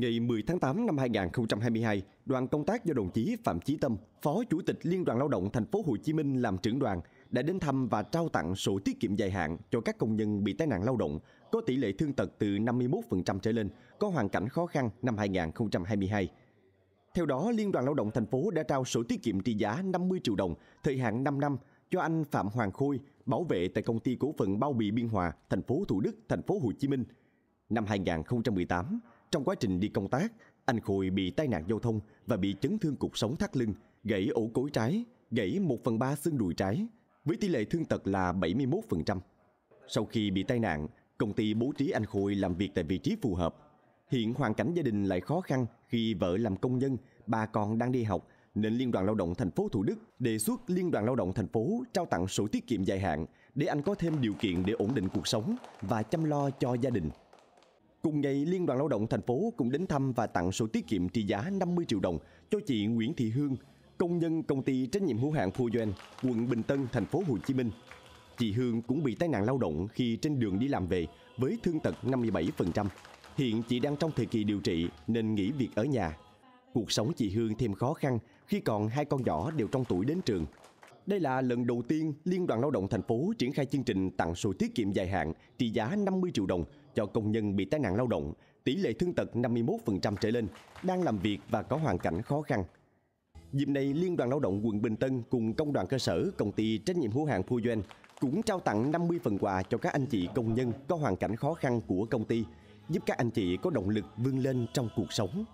Ngày 10 tháng 8 năm 2022, đoàn công tác do đồng chí Phạm Chí Tâm, Phó Chủ tịch Liên đoàn Lao động Thành phố Hồ Chí Minh làm trưởng đoàn đã đến thăm và trao tặng sổ tiết kiệm dài hạn cho các công nhân bị tai nạn lao động có tỷ lệ thương tật từ 51% trở lên, có hoàn cảnh khó khăn năm 2022. Theo đó, Liên đoàn Lao động thành phố đã trao sổ tiết kiệm trị giá 50 triệu đồng, thời hạn 5 năm cho anh Phạm Hoàng Khôi, bảo vệ tại công ty cổ phần bao bì Biên Hòa, thành phố Thủ Đức, thành phố Hồ Chí Minh. Năm 2018, trong quá trình đi công tác, anh Khôi bị tai nạn giao thông và bị chấn thương cột sống thắt lưng, gãy ổ cối trái, gãy 1 phần 3 xương đùi trái, với tỷ lệ thương tật là 71%. Sau khi bị tai nạn, công ty bố trí anh Khôi làm việc tại vị trí phù hợp. Hiện hoàn cảnh gia đình lại khó khăn khi vợ làm công nhân, ba con đang đi học nên Liên đoàn Lao động thành phố Thủ Đức đề xuất Liên đoàn Lao động thành phố trao tặng sổ tiết kiệm dài hạn để anh có thêm điều kiện để ổn định cuộc sống và chăm lo cho gia đình. Cùng ngày, Liên đoàn Lao động thành phố cũng đến thăm và tặng sổ tiết kiệm trị giá 50 triệu đồng cho chị Nguyễn Thị Hương, công nhân công ty trách nhiệm hữu hạn Phù Doanh, quận Bình Tân, thành phố Hồ Chí Minh. Chị Hương cũng bị tai nạn lao động khi trên đường đi làm về với thương tật 57%. Hiện chị đang trong thời kỳ điều trị nên nghỉ việc ở nhà. Cuộc sống chị Hương thêm khó khăn khi còn hai con nhỏ đều trong tuổi đến trường đây là lần đầu tiên Liên đoàn Lao động thành phố triển khai chương trình tặng sổ tiết kiệm dài hạn trị giá 50 triệu đồng cho công nhân bị tai nạn lao động, tỷ lệ thương tật 51% trở lên, đang làm việc và có hoàn cảnh khó khăn. Dịp này, Liên đoàn Lao động quận Bình Tân cùng công đoàn cơ sở, công ty trách nhiệm hữu hạn Phu Doanh cũng trao tặng 50 phần quà cho các anh chị công nhân có hoàn cảnh khó khăn của công ty, giúp các anh chị có động lực vươn lên trong cuộc sống.